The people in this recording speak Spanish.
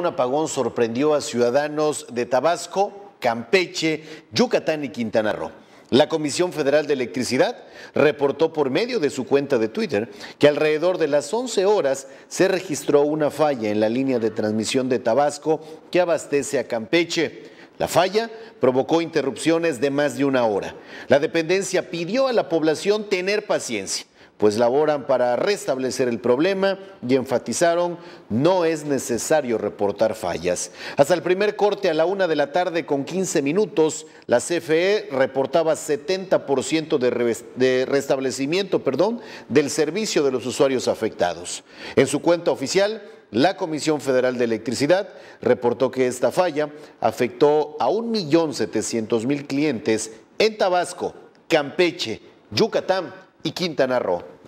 Un apagón sorprendió a ciudadanos de Tabasco, Campeche, Yucatán y Quintana Roo. La Comisión Federal de Electricidad reportó por medio de su cuenta de Twitter que alrededor de las 11 horas se registró una falla en la línea de transmisión de Tabasco que abastece a Campeche. La falla provocó interrupciones de más de una hora. La dependencia pidió a la población tener paciencia pues laboran para restablecer el problema y enfatizaron no es necesario reportar fallas. Hasta el primer corte a la una de la tarde con 15 minutos, la CFE reportaba 70% de, de restablecimiento perdón, del servicio de los usuarios afectados. En su cuenta oficial, la Comisión Federal de Electricidad reportó que esta falla afectó a 1.700.000 clientes en Tabasco, Campeche, Yucatán, y Quinta Roo.